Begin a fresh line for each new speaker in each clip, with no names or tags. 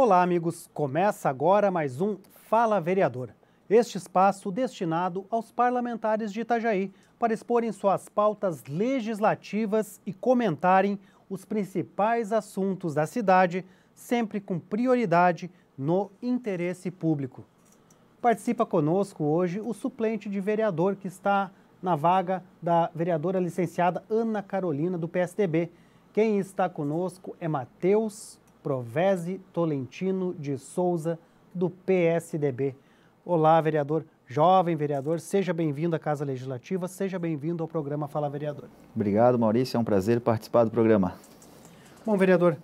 Olá, amigos. Começa agora mais um Fala Vereador. Este espaço destinado aos parlamentares de Itajaí para exporem suas pautas legislativas e comentarem os principais assuntos da cidade, sempre com prioridade no interesse público. Participa conosco hoje o suplente de vereador que está na vaga da vereadora licenciada Ana Carolina do PSDB. Quem está conosco é Matheus Provese Tolentino de Souza, do PSDB. Olá, vereador, jovem vereador, seja bem-vindo à Casa Legislativa, seja bem-vindo ao programa Fala Vereador.
Obrigado, Maurício, é um prazer participar do programa.
Bom, vereador,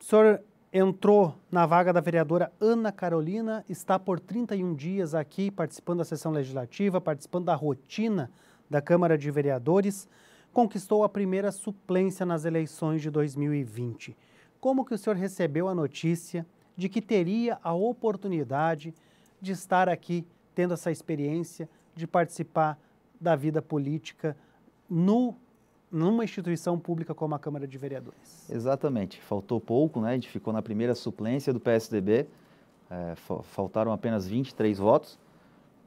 o senhor entrou na vaga da vereadora Ana Carolina, está por 31 dias aqui participando da sessão legislativa, participando da rotina da Câmara de Vereadores, conquistou a primeira suplência nas eleições de 2020 como que o senhor recebeu a notícia de que teria a oportunidade de estar aqui tendo essa experiência de participar da vida política no numa instituição pública como a Câmara de Vereadores.
Exatamente, faltou pouco, né? A gente ficou na primeira suplência do PSDB, é, faltaram apenas 23 votos.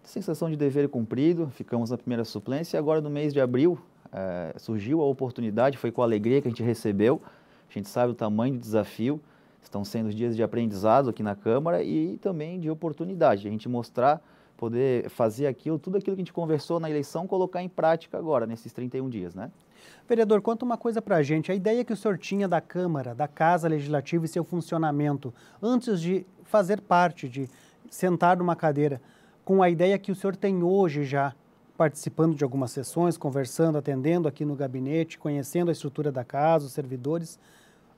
Sensação de dever cumprido, ficamos na primeira suplência e agora no mês de abril é, surgiu a oportunidade, foi com alegria que a gente recebeu gente sabe o tamanho do desafio, estão sendo dias de aprendizado aqui na Câmara e também de oportunidade, a gente mostrar, poder fazer aquilo, tudo aquilo que a gente conversou na eleição, colocar em prática
agora, nesses 31 dias, né? Vereador, conta uma coisa para a gente. A ideia que o senhor tinha da Câmara, da Casa Legislativa e seu funcionamento, antes de fazer parte, de sentar numa cadeira, com a ideia que o senhor tem hoje já, participando de algumas sessões, conversando, atendendo aqui no gabinete, conhecendo a estrutura da casa, os servidores,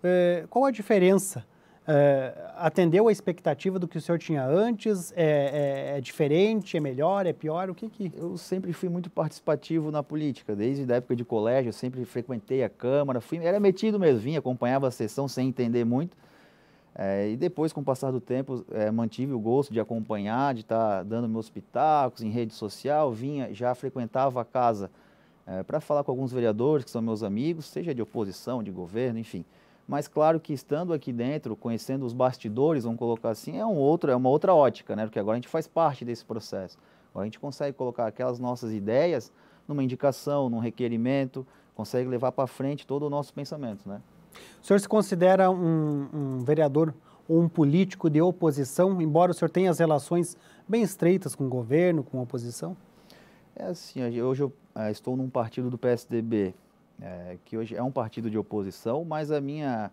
eh, qual a diferença? Eh, atendeu a expectativa do que o senhor tinha antes? É, é, é diferente? É melhor? É pior? O que que... Eu sempre fui muito participativo na
política. Desde a época de colégio, eu sempre frequentei a Câmara. Fui, era metido mesmo, vinha, acompanhava a sessão sem entender muito. É, e depois, com o passar do tempo, é, mantive o gosto de acompanhar, de estar tá dando meus pitacos em rede social, vinha, já frequentava a casa é, para falar com alguns vereadores que são meus amigos, seja de oposição, de governo, enfim mas claro que estando aqui dentro, conhecendo os bastidores, vamos colocar assim, é, um outro, é uma outra ótica, né? porque agora a gente faz parte desse processo. Agora a gente consegue colocar aquelas nossas ideias numa indicação, num requerimento, consegue levar para frente todo o nosso pensamento. Né?
O senhor se considera um, um vereador ou um político de oposição, embora o senhor tenha as relações bem estreitas com o governo, com a oposição?
É assim, hoje eu é, estou num partido do PSDB, é, que hoje é um partido de oposição, mas a minha,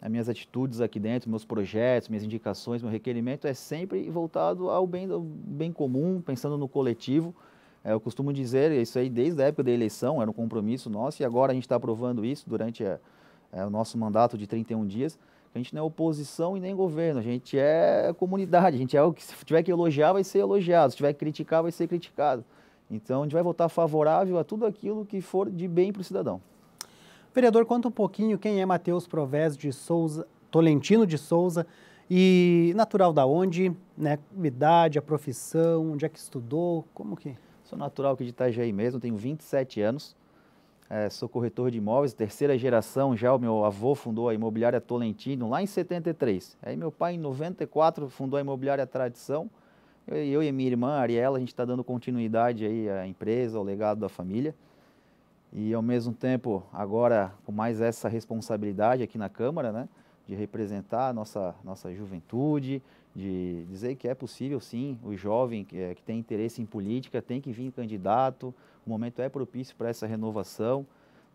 as minhas atitudes aqui dentro, meus projetos, minhas indicações, meu requerimento é sempre voltado ao bem, ao bem comum, pensando no coletivo. É, eu costumo dizer isso aí desde a época da eleição, era um compromisso nosso, e agora a gente está aprovando isso durante a, a, é, o nosso mandato de 31 dias. A gente não é oposição e nem governo, a gente é comunidade, a gente é o que se tiver que elogiar vai ser elogiado, se tiver que criticar vai ser criticado. Então, a gente vai votar favorável a tudo aquilo que for de bem para o cidadão.
Vereador, conta um pouquinho quem é Matheus Provés de Souza, Tolentino de Souza e natural da onde, né? Idade, a profissão, onde é que estudou, como que? Sou natural aqui de Itajaí mesmo, tenho 27
anos. É, sou corretor de imóveis, terceira geração já. O meu avô fundou a imobiliária Tolentino lá em 73. Aí meu pai, em 94, fundou a imobiliária Tradição. Eu, eu e minha irmã, Ariela, a gente está dando continuidade aí à empresa, ao legado da família. E ao mesmo tempo, agora com mais essa responsabilidade aqui na Câmara, né, de representar a nossa, nossa juventude, de dizer que é possível sim, o jovem que, é, que tem interesse em política tem que vir candidato, o momento é propício para essa renovação.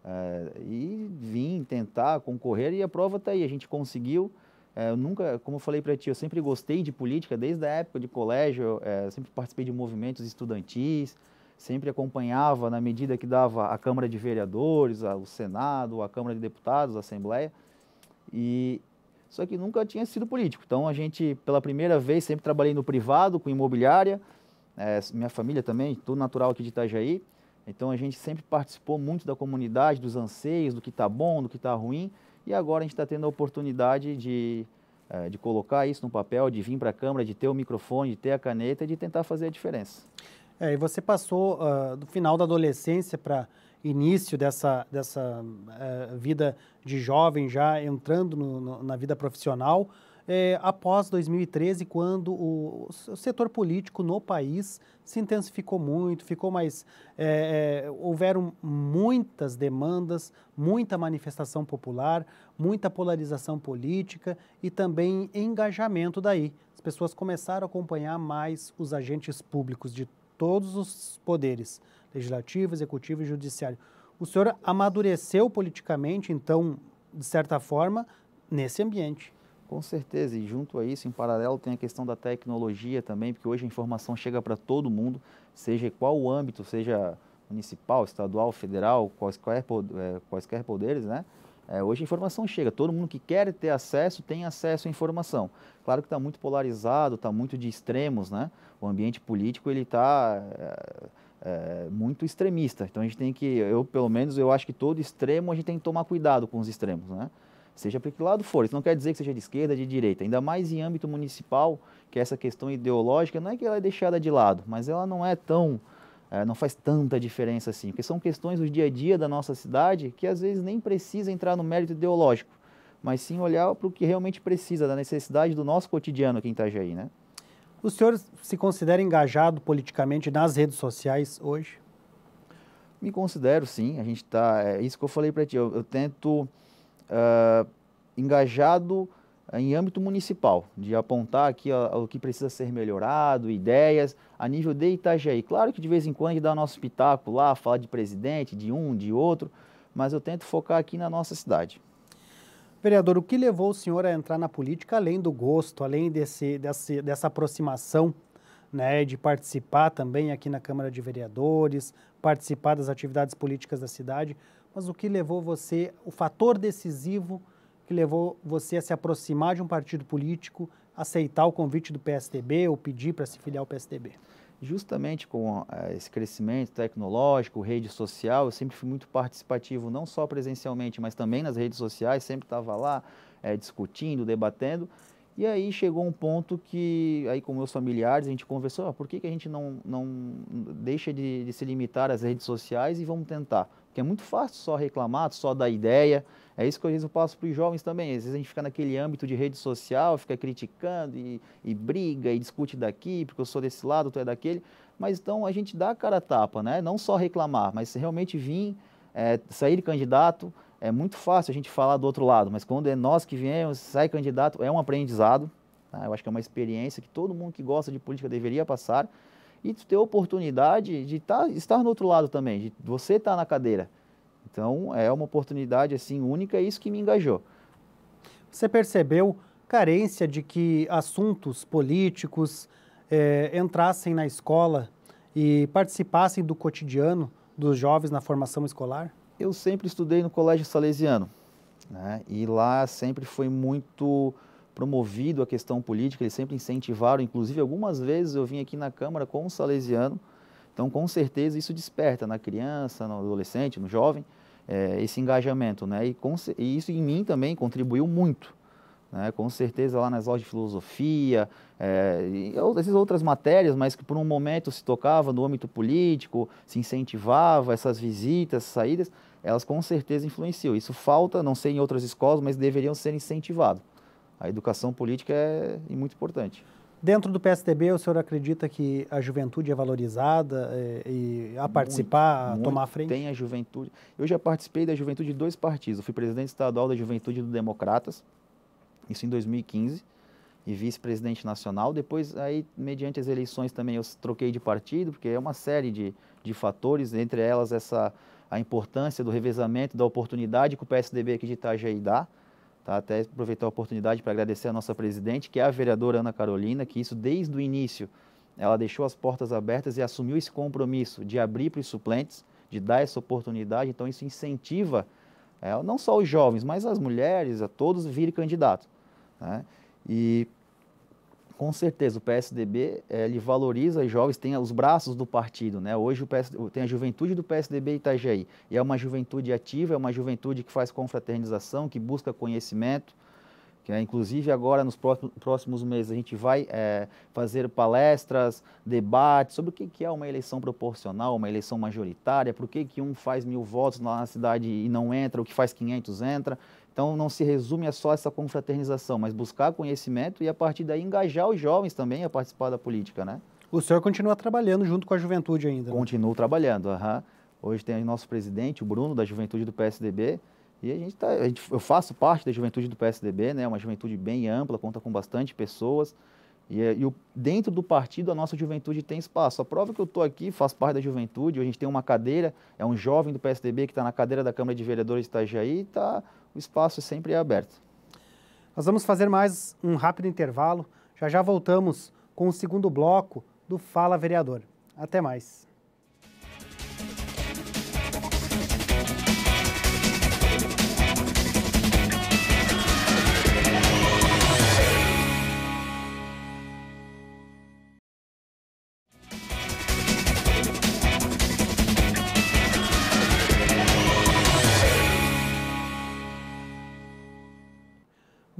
É, e vim tentar concorrer e a prova está aí, a gente conseguiu é, eu nunca, como eu falei para ti, eu sempre gostei de política desde a época de colégio, é, sempre participei de movimentos estudantis, sempre acompanhava na medida que dava a Câmara de Vereadores, o Senado, a Câmara de Deputados, a Assembleia. E só que nunca tinha sido político. Então a gente, pela primeira vez, sempre trabalhei no privado, com imobiliária, é, minha família também, tudo natural aqui de Itajaí. Então a gente sempre participou muito da comunidade, dos anseios, do que está bom, do que está ruim. E agora a gente está tendo a oportunidade de, eh, de colocar isso no papel, de vir para a Câmara, de ter o microfone, de ter a caneta e de tentar fazer a diferença.
É, e você passou uh, do final da adolescência para início dessa, dessa uh, vida de jovem, já entrando no, no, na vida profissional é, após 2013, quando o, o, setor político no país se intensificou muito, ficou mais. É, é, houveram muitas demandas, muita manifestação popular, muita polarização política e também engajamento daí. As pessoas começaram a acompanhar mais os agentes públicos de todos os poderes legislativo, executivo e judiciário. O senhor amadureceu politicamente, então, de certa forma, nesse ambiente. Com certeza, e junto a isso, em paralelo, tem a questão da tecnologia também,
porque hoje a informação chega para todo mundo, seja qual o âmbito, seja municipal, estadual, federal, quaisquer, é, quaisquer poderes, né? É, hoje a informação chega, todo mundo que quer ter acesso tem acesso à informação. Claro que está muito polarizado, está muito de extremos, né? O ambiente político ele está é, é, muito extremista. Então a gente tem que, eu pelo menos eu acho que todo extremo a gente tem que tomar cuidado com os extremos, né? seja para que lado for. Isso não quer dizer que seja de esquerda, de direita, ainda mais em âmbito municipal, que essa questão ideológica não é que ela é deixada de lado, mas ela não é tão, é, não faz tanta diferença assim, porque são questões do dia a dia da nossa cidade que às vezes nem precisa entrar no mérito ideológico, mas
sim olhar para o que realmente precisa, da necessidade do nosso cotidiano aqui em Itajaí, né? O senhor se considera engajado politicamente nas redes sociais hoje?
Me considero, sim. A gente está, é isso que eu falei para ti. eu, eu tento uh, engajado ah, em âmbito municipal, de apontar aqui o que precisa ser melhorado, ideias, a nível de Itajaí. Claro que de vez em quando a gente dá nosso pitaco lá, fala de presidente,
de um, de outro, mas eu tento focar aqui na nossa cidade. Vereador, o que levou o senhor a entrar na política, além do gosto, além desse, desse dessa aproximação, né, de participar também aqui na Câmara de Vereadores, participar das atividades políticas da cidade, mas o que levou você, o fator decisivo que levou você a se aproximar de um partido político, aceitar o convite do PSDB ou pedir para se filiar ao PSDB? Justamente
com eh, esse crescimento tecnológico, rede social, eu sempre fui muito participativo, não só presencialmente, mas também nas redes sociais, sempre estava lá é, discutindo, debatendo. E aí chegou um ponto que, aí com meus familiares, a gente conversou, ah, por que, que a gente não, não deixa de, de, se limitar às redes sociais e vamos tentar? Porque é muito fácil só reclamar, só dar ideia. É isso que às vezes eu passo para os jovens também. Às vezes a gente fica naquele âmbito de rede social, fica criticando e, e briga e discute daqui, porque eu sou desse lado, tu é daquele. Mas então a gente dá a cara a tapa, né? Não só reclamar, mas realmente vir, é, sair candidato, é muito fácil a gente falar do outro lado, mas quando é nós que viemos, sai candidato, é um aprendizado. Tá? Eu acho que é uma experiência que todo mundo que gosta de política deveria passar e ter a oportunidade de tá, estar no outro lado também, de você estar tá na cadeira. Então é uma oportunidade assim única, é isso que me engajou.
Você percebeu carência de que assuntos políticos eh, entrassem na escola e participassem do cotidiano dos jovens na formação escolar?
eu sempre estudei no Colégio Salesiano. Né? E lá sempre foi muito promovido a questão política, eles sempre incentivaram, inclusive algumas vezes eu vim aqui na Câmara com o salesiano, então com certeza isso desperta na criança, no adolescente, no jovem, é, esse engajamento, né? E, com, e, isso em mim também contribuiu muito, né? Com certeza lá nas aulas de filosofia, é, e essas outras matérias, mas que por um momento se tocava no âmbito político, se incentivava essas visitas, saídas, elas com certeza influenciam. Isso falta, não sei em outras escolas, mas deveriam ser
incentivado. A educação política é, é muito importante. Dentro do PSDB, o senhor acredita que a juventude é valorizada e, é, e a participar, muito, a tomar a frente? Tem
a juventude. Eu já participei da juventude de dois partidos. Eu fui presidente estadual da Juventude do Democratas, isso em 2015, e vice-presidente nacional. Depois, aí, mediante as eleições também, eu troquei de partido, porque é uma série de, de fatores, entre elas essa a importância do revezamento, da oportunidade que o PSDB aqui de Itajaí dá, tá? até aproveitar a oportunidade para agradecer a nossa presidente, que é a vereadora Ana Carolina, que isso desde o início ela deixou as portas abertas e assumiu esse compromisso de abrir para os suplentes, de dar essa oportunidade, então isso incentiva é, não só os jovens, mas as mulheres, a todos virem candidato. Né? E com certeza o PSDB eh, ele valoriza os jovens, tem os braços do partido, né? Hoje o PS, tem a juventude do PSDB Itajaí e é uma juventude ativa, é uma juventude que faz confraternização, que busca conhecimento. Que, é, inclusive agora nos próximos meses a gente vai é, fazer palestras, debates sobre o que, que é uma eleição proporcional, uma eleição majoritária, por que, que um faz mil votos na cidade e não entra, o que faz 500 entra. Então não se resume a só essa confraternização, mas buscar conhecimento e a partir daí engajar os jovens também a participar da política, né? O senhor continua trabalhando junto com a juventude ainda? Né? Continuo trabalhando, aham. Uhum. Hoje tem o nosso presidente, o Bruno, da juventude do PSDB, e a gente tá, a gente, eu faço parte da juventude do PSDB, né? É uma juventude bem ampla, conta com bastante pessoas. E, é, e o, dentro do partido, a nossa juventude tem espaço. A prova que eu estou aqui, faz parte da juventude, a gente tem uma cadeira, é um jovem do PSDB que está na cadeira da Câmara de Vereadores de Itajaí, tá, o espaço é sempre é aberto.
Nós vamos fazer mais um rápido intervalo. Já já voltamos com o segundo bloco do Fala Vereador. Até mais.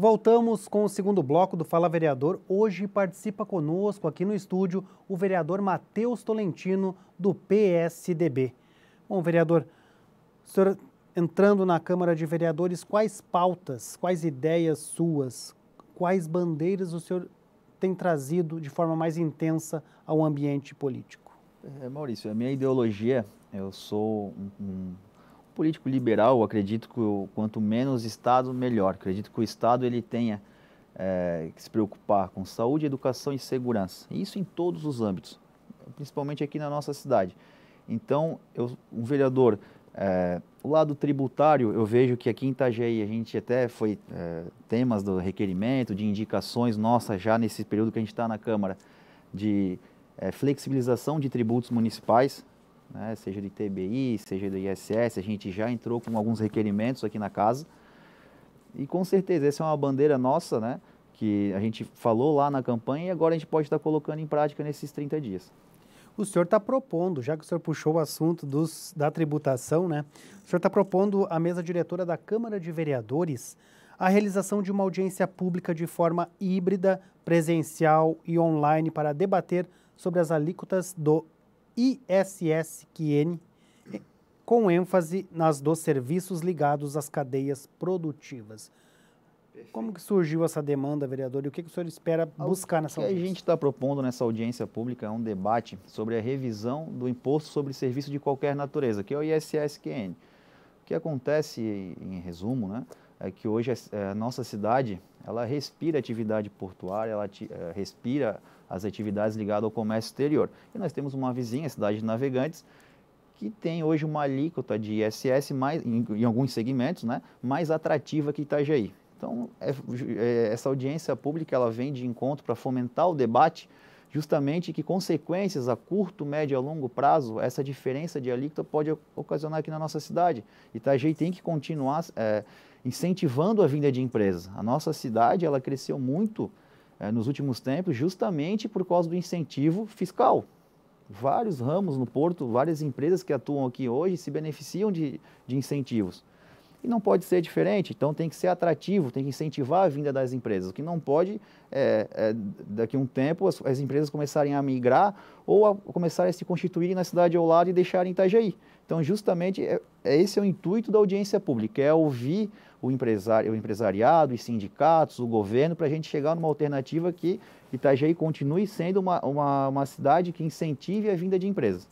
Voltamos com o segundo bloco do Fala Vereador. Hoje participa conosco aqui no estúdio o vereador Matheus Tolentino, do PSDB. Bom, vereador, senhor entrando na Câmara de Vereadores, quais pautas, quais ideias suas, quais bandeiras o senhor tem trazido de forma mais intensa ao ambiente político?
É, Maurício, a minha ideologia, eu sou um, um político liberal, acredito que quanto menos Estado, melhor. Acredito que o Estado ele tenha é, que se preocupar com saúde, educação e segurança. Isso em todos os âmbitos, principalmente aqui na nossa cidade. Então, eu, um vereador, é, o lado tributário, eu vejo que aqui em Itajaí a gente até foi é, temas do requerimento, de indicações nossa já nesse período que a gente está na Câmara, de é, flexibilização de tributos municipais né, seja do ITBI, seja do ISS, a gente já entrou com alguns requerimentos aqui na casa. E com certeza essa é uma bandeira nossa, né, que a gente falou lá na campanha e agora a gente pode estar colocando em prática
nesses 30 dias. O senhor está propondo, já que o senhor puxou o assunto dos, da tributação, né? O senhor está propondo à mesa diretora da Câmara de Vereadores a realização de uma audiência pública de forma híbrida, presencial e online para debater sobre as alíquotas do ISSQN, com ênfase nas dos serviços ligados às cadeias produtivas. Perfeito. Como que surgiu essa demanda, vereador, e o que, que o senhor espera buscar nessa audiência? O
que a gente está propondo nessa audiência pública é um debate sobre a revisão do Imposto sobre Serviço de Qualquer Natureza, que é o ISSQN. O que acontece, em resumo, né, é que hoje a, é, nossa cidade ela respira atividade portuária, ela é, respira as atividades ligadas ao comércio exterior. E nós temos uma vizinha, a cidade de Navegantes, que tem hoje uma alíquota de ISS mais, em, em alguns segmentos né, mais atrativa que Itajaí. Então, é, é, essa audiência pública ela vem de encontro para fomentar o debate justamente que consequências a curto, médio e a longo prazo essa diferença de alíquota pode ocasionar aqui na nossa cidade. Itajaí tem que continuar é, incentivando a vinda de empresas. A nossa cidade ela cresceu muito é, nos últimos tempos, justamente por causa do incentivo fiscal. Vários ramos no porto, várias empresas que atuam aqui hoje se beneficiam de, de incentivos. E não pode ser diferente, então tem que ser atrativo, tem que incentivar a vinda das empresas. O que não pode é, é daqui a um tempo as, as, empresas começarem a migrar ou a, começarem a se constituir na cidade ao lado e deixarem Itajaí. Então, justamente, é, é esse é o intuito da audiência pública, é ouvir o, empresário, o empresariado, os sindicatos, o governo, para a gente chegar numa alternativa que Itajaí continue sendo uma, uma,
uma cidade que incentive a vinda de empresas.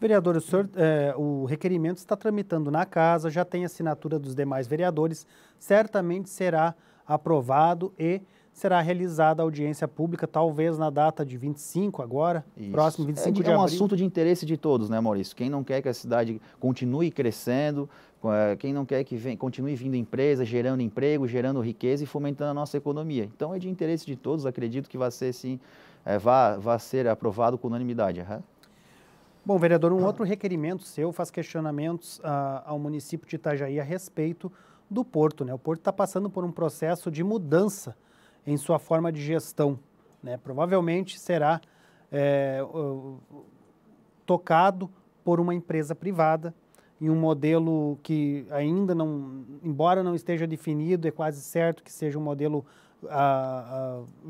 Vereador, o, senhor, é, o requerimento está tramitando na casa, já tem assinatura dos demais vereadores, certamente será aprovado e será realizada a audiência pública, talvez na data de 25 agora, Isso. próximo 25 é, é, de, de É um assunto
de interesse de todos, né, Maurício? Quem não quer que a cidade continue crescendo, eh, quem não quer que vem, continue vindo empresas, gerando emprego, gerando riqueza e fomentando a nossa economia. Então é de interesse de todos, acredito que vai ser sim, é, eh, vai, ser aprovado com unanimidade. Uhum.
Bom, vereador, um ah. outro requerimento seu faz questionamentos ah, ao município de Itajaí a respeito do porto. Né? O porto está passando por um processo de mudança em sua forma de gestão. Né? Provavelmente será é, tocado por uma empresa privada em um modelo que ainda não, embora não esteja definido, é quase certo que seja um modelo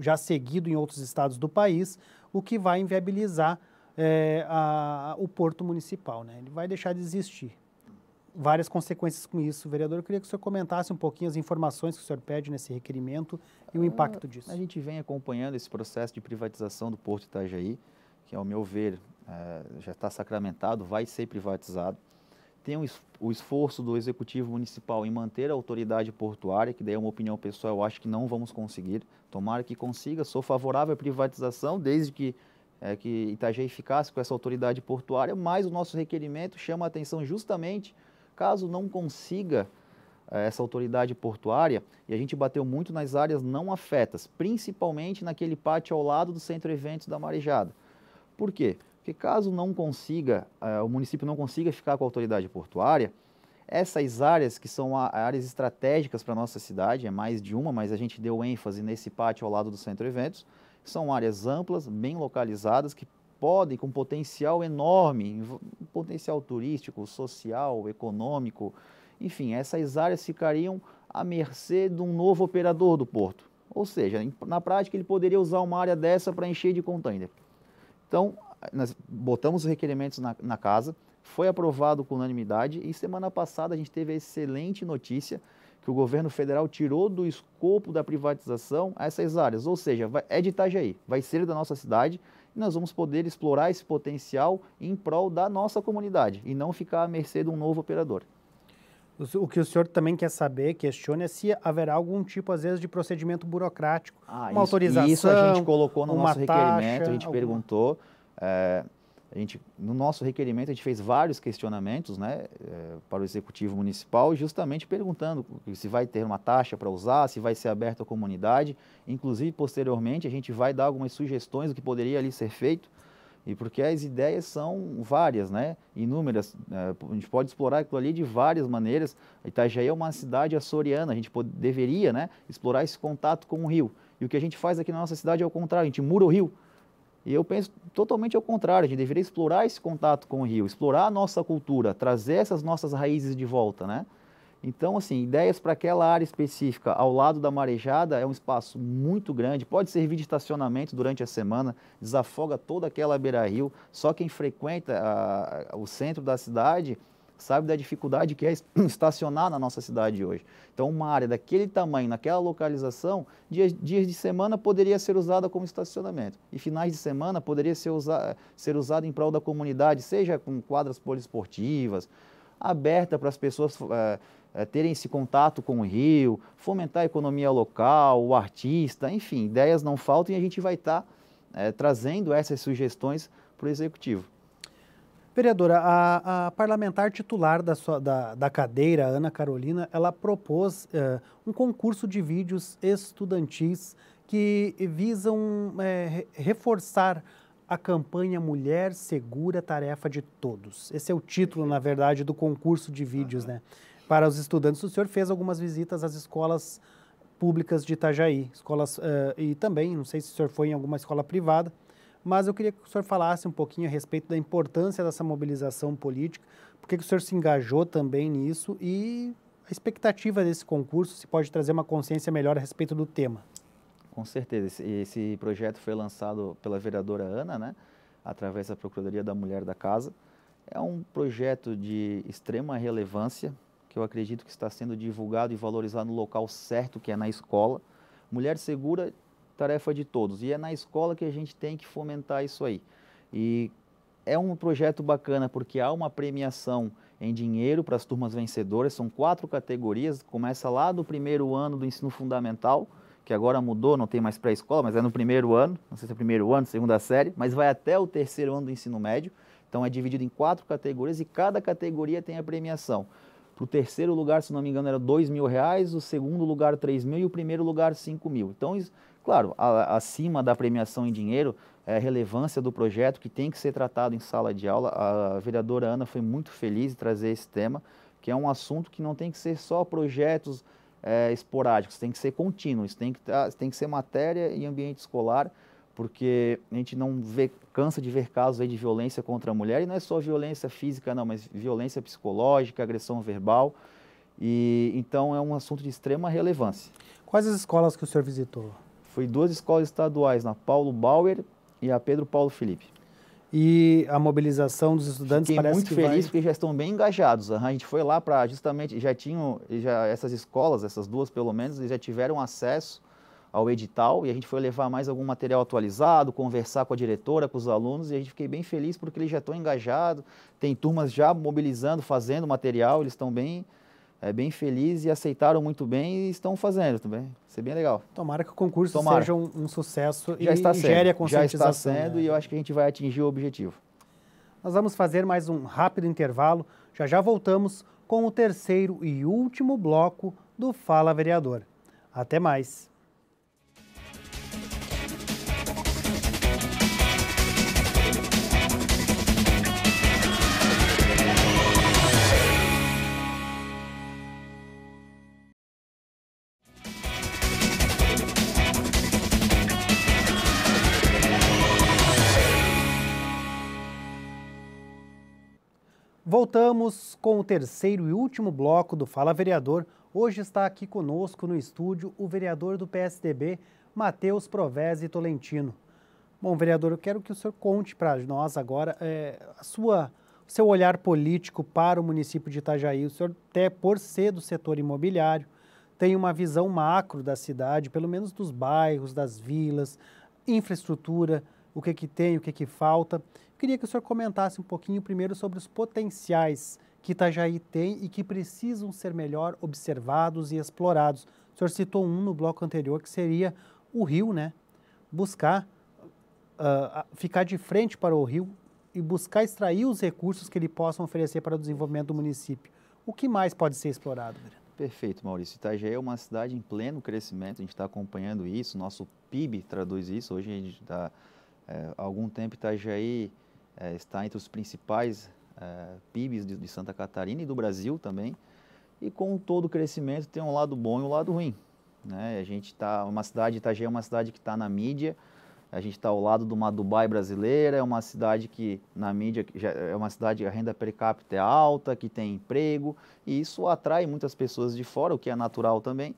já seguido em outros estados do país, o que vai inviabilizar é, a, o porto municipal, né? Ele vai deixar de existir várias consequências com isso. Vereador, eu queria que o senhor comentasse um pouquinho as informações que o senhor pede nesse requerimento e o ah, impacto disso. A gente vem
acompanhando esse processo de privatização do Porto Itajaí, que, ao meu ver, eh, já está sacramentado, vai ser privatizado. Tem o esforço do Executivo Municipal em manter a autoridade portuária, que daí é uma opinião pessoal, eu acho que não vamos conseguir. Tomara que consiga, sou favorável à privatização, desde que é, que Itajaí ficasse com essa autoridade portuária, mas o nosso requerimento chama a atenção justamente Caso não consiga eh, essa autoridade portuária, e a gente bateu muito nas áreas não afetas, principalmente naquele pátio ao lado do centro eventos da Marejada. Por quê? Porque caso não consiga, eh, o município não consiga ficar com a autoridade portuária, essas áreas que são áreas estratégicas para a nossa cidade, é mais de uma, mas a gente deu ênfase nesse pátio ao lado do centro eventos, são áreas amplas, bem localizadas, que podem, com potencial enorme, potencial turístico, social, econômico, enfim, essas áreas ficariam à mercê de um novo operador do porto. Ou seja, na prática ele poderia usar uma área dessa para encher de container. Então, nós botamos os requerimentos na, na casa, foi aprovado com unanimidade e semana passada a gente teve a excelente notícia que o governo federal tirou do escopo da privatização essas áreas, ou seja, vai, é de Itajaí, vai ser da nossa cidade nós vamos poder explorar esse potencial em prol da nossa comunidade e não ficar à mercê de um novo operador.
O que o senhor também quer saber, questione, é se haverá algum tipo, às vezes, de procedimento burocrático, ah, uma isso, autorização, Isso a gente colocou no nosso taxa, requerimento, a gente alguma.
perguntou. É, a gente, no nosso requerimento, a gente fez vários questionamentos né, eh, para o Executivo Municipal, justamente perguntando se vai ter uma taxa para usar, se vai ser aberto à comunidade. Inclusive, posteriormente, a gente vai dar algumas sugestões do que poderia ali ser feito, e porque as ideias são várias, né, inúmeras. Né, a gente pode explorar aquilo ali de várias maneiras. Itajaí é uma cidade açoriana, a gente pode, deveria né, explorar esse contato com o rio. E o que a gente faz aqui na nossa cidade é o contrário, a gente mura o rio e eu penso totalmente ao contrário, a gente deveria explorar esse contato com o rio, explorar a nossa cultura, trazer essas nossas raízes de volta, né? Então, assim, ideias para aquela área específica ao lado da marejada é um espaço muito grande, pode servir de estacionamento durante a semana, desafoga toda aquela beira-rio. Só quem frequenta a, o centro da cidade sabe da dificuldade que é estacionar na nossa cidade hoje. Então, uma área daquele tamanho, naquela localização, dias, dias de semana poderia ser usada como estacionamento. E finais de semana poderia ser, usa, ser usada em prol da comunidade, seja com quadras poliesportivas, aberta para as pessoas é, é, terem esse contato com o rio, fomentar a economia local, o artista, enfim, ideias não faltam e a gente vai estar tá, é, trazendo essas sugestões para o executivo.
Vereadora, a, a parlamentar titular da, sua, da, da, cadeira, Ana Carolina, ela propôs eh, um concurso de vídeos estudantis que visam é, reforçar a campanha Mulher Segura Tarefa de Todos. Esse é o título, na verdade, do concurso de vídeos, uhum. né? Para os estudantes. O senhor fez algumas visitas às escolas públicas de Itajaí, escolas uh, e também, não sei se o senhor foi em alguma escola privada, mas eu queria que o senhor falasse um pouquinho a respeito da importância dessa mobilização política, por que o senhor se engajou também nisso e a expectativa desse concurso se pode trazer uma consciência melhor a respeito do tema.
Com certeza. Esse, esse projeto foi lançado pela vereadora Ana, né, através da Procuradoria da Mulher da Casa. É um projeto de extrema relevância, que eu acredito que está sendo divulgado e valorizado no local certo, que é na escola. Mulher Segura tarefa de todos. E é na escola que a gente tem que fomentar isso aí. E é um projeto bacana porque há uma premiação em dinheiro para as turmas vencedoras, são quatro categorias, começa lá do primeiro ano do ensino fundamental, que agora mudou, não tem mais pré-escola, mas é no primeiro ano, não sei se é primeiro ano, segunda série, mas vai até o terceiro ano do ensino médio. Então é dividido em quatro categorias e cada categoria tem a premiação. Para o terceiro lugar, se não me engano, era dois mil reais, o segundo lugar três mil e o primeiro lugar cinco mil. Então, isso, claro, a, acima da premiação em dinheiro é a relevância do projeto que tem que ser tratado em sala de aula. A vereadora Ana foi muito feliz em trazer esse tema, que é um assunto que não tem que ser só projetos é, esporádicos, tem que ser contínuo, isso tem que, ah, tem que ser matéria e ambiente escolar porque a gente não vê, cansa de ver casos aí de violência contra a mulher, e não é só violência física, não, mas violência psicológica, agressão verbal. E então é um assunto de extrema relevância. Quais as
escolas que o senhor visitou?
foi duas escolas estaduais, na Paulo Bauer e a Pedro Paulo Felipe.
E a mobilização dos estudantes Fiquei parece muito que feliz vai...
porque já estão bem engajados. A gente foi lá para justamente já tinham já essas escolas, essas duas pelo menos, já tiveram acesso ao edital e a gente foi levar mais algum material atualizado, conversar com a diretora, com os alunos e a gente fiquei bem feliz porque eles já estão engajados, tem turmas já mobilizando, fazendo material, eles estão bem, é, bem felizes e aceitaram muito bem e estão fazendo também. Isso é bem legal.
Tomara que o concurso Tomara. seja um, um sucesso já e está sendo, gere a conscientização. Já está sendo
né? e eu acho que a gente vai
atingir o objetivo. Nós vamos fazer mais um rápido intervalo, já já voltamos com o terceiro e último bloco do Fala Vereador. Até mais! Voltamos com o terceiro e último bloco do Fala Vereador. Hoje está aqui conosco no estúdio o vereador do PSDB, Matheus Provese Tolentino. Bom, vereador, eu quero que o senhor conte para nós agora é, a sua, o seu olhar político para o município de Itajaí. O senhor, até por ser do setor imobiliário, tem uma visão macro da cidade, pelo menos dos bairros, das vilas, infraestrutura o que, que tem, o que, que falta. Eu queria que o senhor comentasse um pouquinho primeiro sobre os potenciais que Itajaí tem e que precisam ser melhor observados e explorados. O senhor citou um no bloco anterior, que seria o rio, né? Buscar, uh, ficar de frente para o rio e buscar extrair os recursos que ele possa oferecer para o desenvolvimento do município. O que mais pode ser explorado, Vera?
Perfeito, Maurício. Itajaí é uma cidade em pleno crescimento, a gente está acompanhando isso, nosso PIB traduz isso, hoje a gente está é, há algum tempo Itajaí é, está entre os principais é, PIBs de, de, Santa Catarina e do Brasil também. E com todo o crescimento tem um lado bom e um lado ruim. Né? A gente está, uma cidade, Itajaí é uma cidade que está na mídia, a gente está ao lado de uma Dubai brasileira, é uma cidade que na mídia é uma cidade a renda per capita é alta, que tem emprego, e isso atrai muitas pessoas de fora, o que é natural também.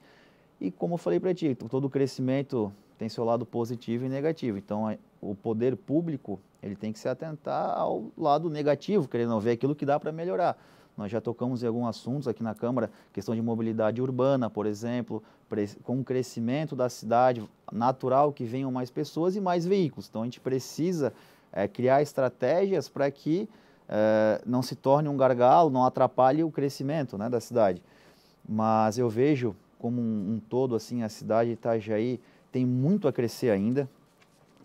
E como eu falei para ti, todo o crescimento tem seu lado positivo e negativo. Então, o poder público ele tem que se atentar ao lado negativo, querendo ver aquilo que dá para melhorar. Nós já tocamos em alguns assuntos aqui na Câmara, questão de mobilidade urbana, por exemplo, com o crescimento da cidade, natural que venham mais pessoas e mais veículos. Então a gente precisa é, criar estratégias para que é, não se torne um gargalo, não atrapalhe o crescimento né, da cidade. Mas eu vejo como um, um todo assim a cidade de Itajaí tem muito a crescer ainda,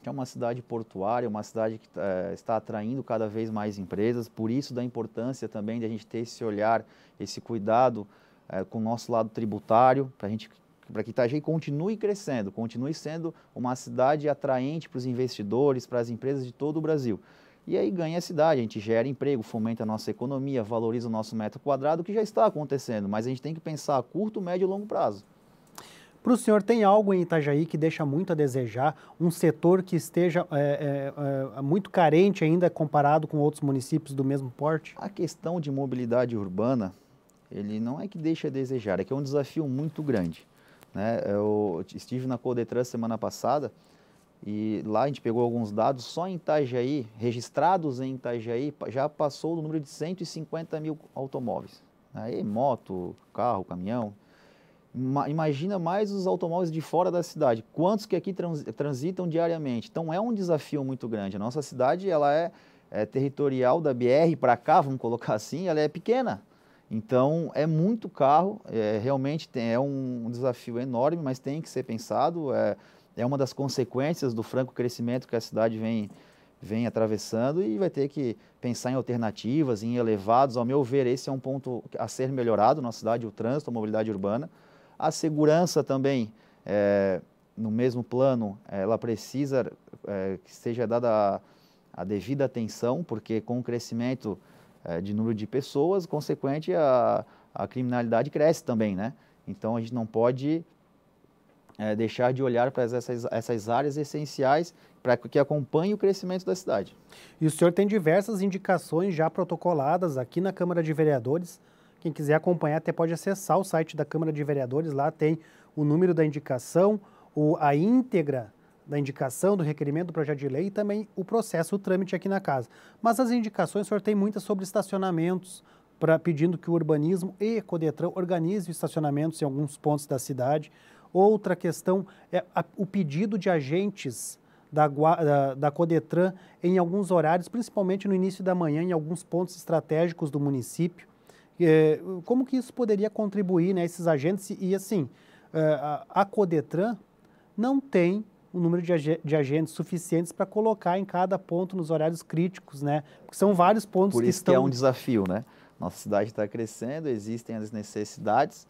que é uma cidade portuária, uma cidade que é, está atraindo cada vez mais empresas, por isso da importância também de a gente ter esse olhar, esse cuidado é, com o nosso lado tributário, para a gente para que Itajaí continue crescendo, continue sendo uma cidade atraente para os investidores, para as empresas de todo o Brasil. E aí ganha a cidade, a gente gera emprego, fomenta a nossa economia, valoriza o nosso metro quadrado, que já está acontecendo, mas a gente tem que pensar a curto, médio e longo prazo.
Para o senhor, tem algo em Itajaí que deixa muito a desejar? Um setor que esteja é, é, é, muito carente ainda comparado com outros municípios do mesmo porte? A questão de mobilidade urbana,
ele não é que deixa a desejar, é que é um desafio muito grande. Né? Eu estive na Codetran semana passada e lá a gente pegou alguns dados, só em Itajaí, registrados em Itajaí, já passou do número de 150 mil automóveis. Aí né? moto, carro, caminhão imagina mais os automóveis de fora da cidade. Quantos que aqui transitam diariamente? Então é um desafio muito grande. A nossa cidade ela é, é territorial da BR para cá, vamos colocar assim, ela é pequena. Então é muito carro, é, realmente tem, é um, um, desafio enorme, mas tem que ser pensado. É, é uma das consequências do franco crescimento que a cidade vem, vem atravessando e vai ter que pensar em alternativas, em elevados. Ao meu ver, esse é um ponto a ser melhorado na cidade, o trânsito, a mobilidade urbana. A segurança também, é, no mesmo plano, ela precisa é, que seja dada a, a, devida atenção, porque com o crescimento é, de número de pessoas, consequente, a, a criminalidade cresce também, né? Então a gente não pode é, deixar de olhar para essas, essas áreas essenciais para que acompanhe o crescimento da cidade.
E o senhor tem diversas indicações já protocoladas aqui na Câmara de Vereadores quem quiser acompanhar até pode acessar o site da Câmara de Vereadores, lá tem o número da indicação, o, a íntegra da indicação, do requerimento do projeto de lei e também o processo, o trâmite aqui na casa. Mas as indicações, o senhor tem muitas sobre estacionamentos, pra, pedindo que o urbanismo e a Codetran organizem estacionamentos em alguns pontos da cidade. Outra questão é a, o pedido de agentes da, da, da, Codetran em alguns horários, principalmente no início da manhã, em alguns pontos estratégicos do município. É, como que isso poderia contribuir, né, esses agentes? E assim, é, a Codetran não tem o um número de, agentes suficientes para colocar em cada ponto nos horários críticos, né? Porque são vários pontos Por que isso estão... que é um
desafio, né? Nossa cidade está crescendo, existem as necessidades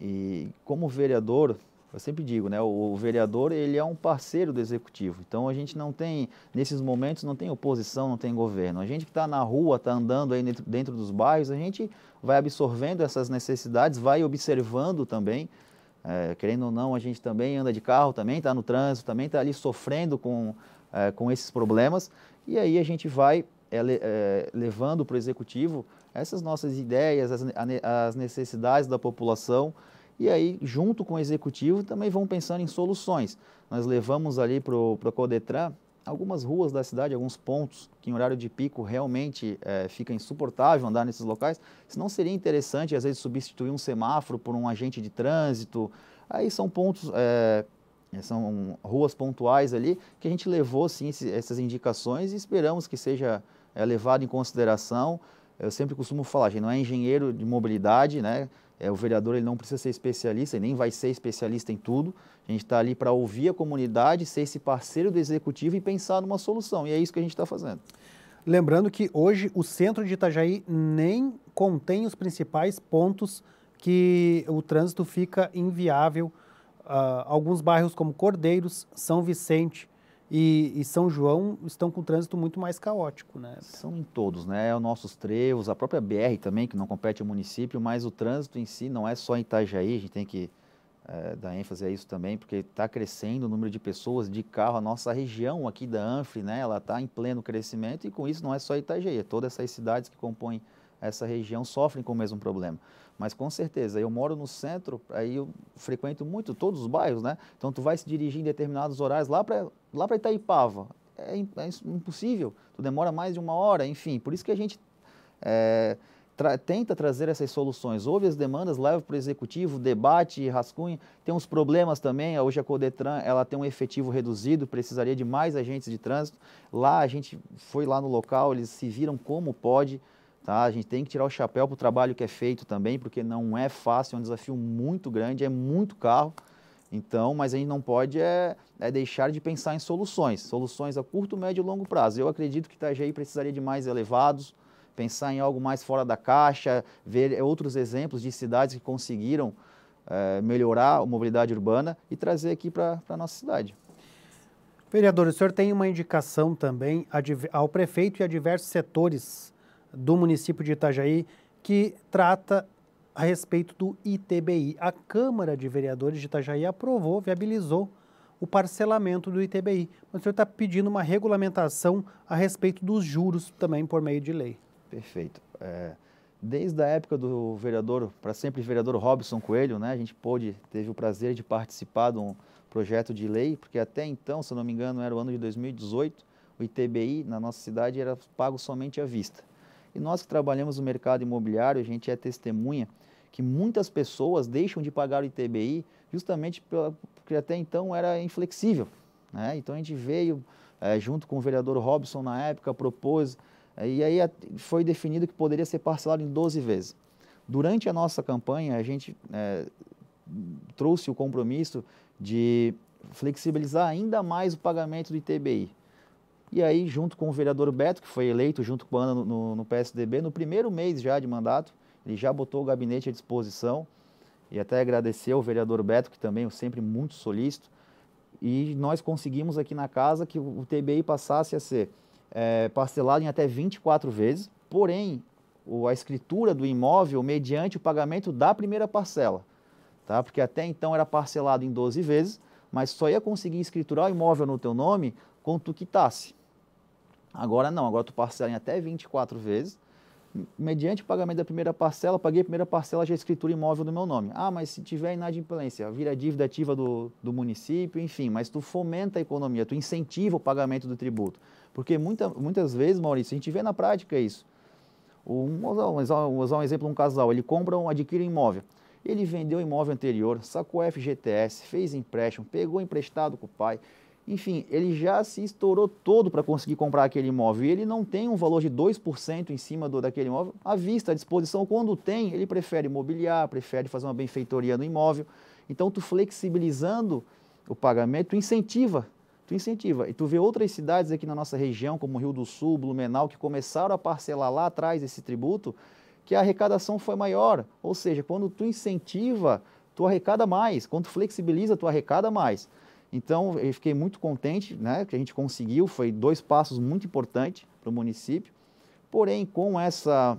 e como vereador eu sempre digo, né, o, vereador ele é um parceiro do executivo. Então a gente não tem, nesses momentos, não tem oposição, não tem governo. A gente que está na rua, está andando aí dentro, dentro, dos bairros, a gente vai absorvendo essas necessidades, vai observando também. É, querendo ou não, a gente também anda de carro, também está no trânsito, também está ali sofrendo com, é, com esses problemas. E aí a gente vai é, é levando para o executivo essas nossas ideias, as, as necessidades da população e aí, junto com o executivo, também vão pensando em soluções. Nós levamos ali para o Codetran algumas ruas da cidade, alguns pontos que em horário de pico realmente é, fica insuportável andar nesses locais, se não seria interessante às vezes substituir um semáforo por um agente de trânsito, aí são pontos, é, são ruas pontuais ali que a gente levou sim esses, essas indicações e esperamos que seja é, levado em consideração eu sempre costumo falar, a gente não é engenheiro de mobilidade, né? É, o vereador ele não precisa ser especialista, ele nem vai ser especialista em tudo. A gente está ali para ouvir a comunidade, ser esse parceiro do executivo e pensar numa solução. E é isso que a gente está
fazendo. Lembrando que hoje o centro de Itajaí nem contém os principais pontos que o trânsito fica inviável. Uh, alguns bairros como Cordeiros, São Vicente, e, e, São João estão com um trânsito muito mais caótico, né? São em todos, né? É Os nossos trevos, a própria BR também, que não compete ao
município, mas o trânsito em si não é só em Itajaí, a gente tem que é, dar ênfase a isso também, porque está crescendo o número de pessoas, de carro, a nossa região aqui da Anfre, né? Ela está em pleno crescimento e com isso não é só Itajaí, é todas essas cidades que compõem essa região sofrem com o mesmo problema. Mas com certeza, eu moro no centro, aí eu frequento muito todos os bairros, né? Então tu vai se dirigir em determinados horários lá para lá para Itaipava. É, é, impossível, tu demora mais de uma hora, enfim. Por isso que a gente é, tra tenta trazer essas soluções. Ouve as demandas, leva para o executivo, debate, rascunha. Tem uns problemas também, hoje a Codetran ela tem um efetivo reduzido, precisaria de mais agentes de trânsito. Lá a gente foi lá no local, eles se viram como pode. Tá? A gente tem que tirar o chapéu para o trabalho que é feito também, porque não é fácil, é um desafio muito grande, é muito carro. Então, mas a gente não pode é, é deixar de pensar em soluções, soluções a curto, médio e longo prazo. Eu acredito que Itajaí precisaria de mais elevados, pensar em algo mais fora da caixa, ver outros exemplos de cidades que conseguiram é, melhorar a mobilidade urbana e trazer aqui para a nossa cidade.
Vereador, o senhor tem uma indicação também ao prefeito e a diversos setores do município de Itajaí, que trata a respeito do ITBI. A Câmara de Vereadores de Itajaí aprovou, viabilizou o parcelamento do ITBI. Mas o senhor está pedindo uma regulamentação a respeito dos juros também por meio de lei.
Perfeito. É, desde a época do vereador, para sempre vereador Robson Coelho, né, a gente pôde, teve o prazer de participar de um projeto de lei, porque até então, se não me engano, era o ano de 2018, o ITBI na nossa cidade era pago somente à vista. E nós que trabalhamos no mercado imobiliário, a gente é testemunha que muitas pessoas deixam de pagar o ITBI justamente porque até então era inflexível. Né? Então a gente veio, é, junto com o vereador Robson na época, propôs, é, e aí foi definido que poderia ser parcelado em 12 vezes. Durante a nossa campanha, a gente é, trouxe o compromisso de flexibilizar ainda mais o pagamento do ITBI. E aí, junto com o vereador Beto, que foi eleito junto com a Ana no, no PSDB, no primeiro mês já de mandato, ele já botou o gabinete à disposição e até agradecer ao vereador Beto, que também é sempre muito solícito. E nós conseguimos aqui na casa que o TBI passasse a ser é, parcelado em até 24 vezes, porém a escritura do imóvel mediante o pagamento da primeira parcela. Tá? Porque até então era parcelado em 12 vezes, mas só ia conseguir escriturar o imóvel no teu nome quando tu quitasse. Agora não, agora tu parcela em até 24 vezes. Mediante o pagamento da primeira parcela, paguei a primeira parcela, já é escritura imóvel do meu nome. Ah, mas se tiver inadimplência, vira dívida ativa do, do município, enfim, mas tu fomenta a economia, tu incentiva o pagamento do tributo. Porque muita, muitas vezes, Maurício, a gente vê na prática isso. Um, vou usar um exemplo, um casal, ele compra, um, adquire um imóvel. Ele vendeu o imóvel anterior, sacou FGTS, fez empréstimo, pegou emprestado com o pai, enfim, ele já se estourou todo para conseguir comprar aquele imóvel e ele não tem um valor de 2% em cima do, daquele imóvel à vista, à disposição. Quando tem, ele prefere mobiliar, prefere fazer uma benfeitoria no imóvel. Então, tu flexibilizando o pagamento, tu incentiva, tu incentiva. E tu vê outras cidades aqui na nossa região, como Rio do Sul, Blumenau, que começaram a parcelar lá atrás esse tributo, que a arrecadação foi maior. Ou seja, quando tu incentiva, tu arrecada mais. Quando tu flexibiliza, tu arrecada mais. Então, eu fiquei muito contente né, que a gente conseguiu, foi dois passos muito importantes para o município. Porém, com essa,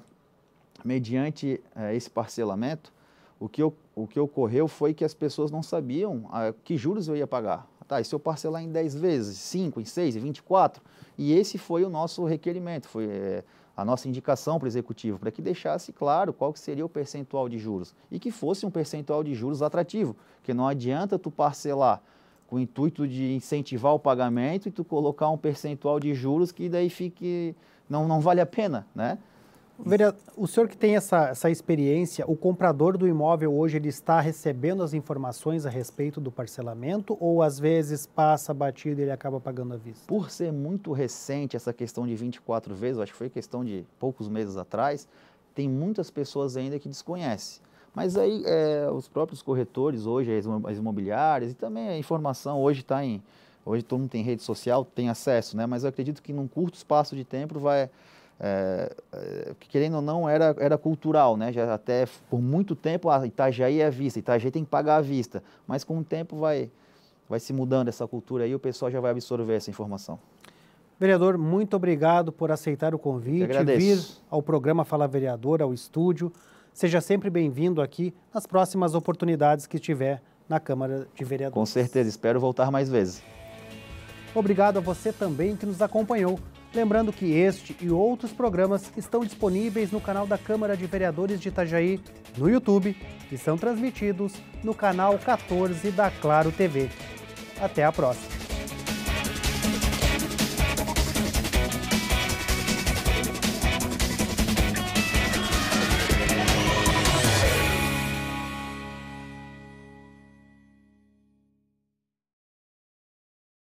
mediante eh, esse parcelamento, o que, o que ocorreu foi que as pessoas não sabiam ah, que juros eu ia pagar. Tá, e se eu parcelar em 10 vezes, 5, em 6, em 24? E esse foi o nosso requerimento, foi eh, a nossa indicação para o Executivo, para que deixasse claro qual que seria o percentual de juros e que fosse um percentual de juros atrativo, que não adianta tu parcelar com o intuito de incentivar o pagamento e tu colocar um percentual de juros que daí
fique não, não vale a pena, né? o senhor que tem essa, essa experiência, o comprador do imóvel hoje ele está recebendo as informações a respeito do parcelamento ou às vezes passa batido e ele acaba pagando a vista? Por ser muito recente essa questão
de 24 vezes, acho que foi questão de poucos meses atrás, tem muitas pessoas ainda que desconhecem. Mas aí é, os próprios corretores hoje, as imobiliárias, e também a informação hoje está em. Hoje todo mundo tem rede social, tem acesso, né? Mas eu acredito que num curto espaço de tempo vai. É, é querendo ou não, era, era cultural, né? Já até por muito tempo, a ah, Itajaí é vista, Itajaí tem que pagar à vista. Mas com o tempo vai, vai se mudando essa cultura aí, o pessoal já vai absorver essa informação.
Vereador, muito obrigado por aceitar o convite, vir ao programa Fala Vereador, ao estúdio. Seja sempre bem-vindo aqui nas próximas oportunidades que tiver na Câmara de Vereadores.
Com certeza, espero voltar mais vezes.
Obrigado a você também que nos acompanhou. Lembrando que este e outros programas estão disponíveis no canal da Câmara de Vereadores de Itajaí no YouTube e são transmitidos no canal 14 da Claro TV. Até a próxima!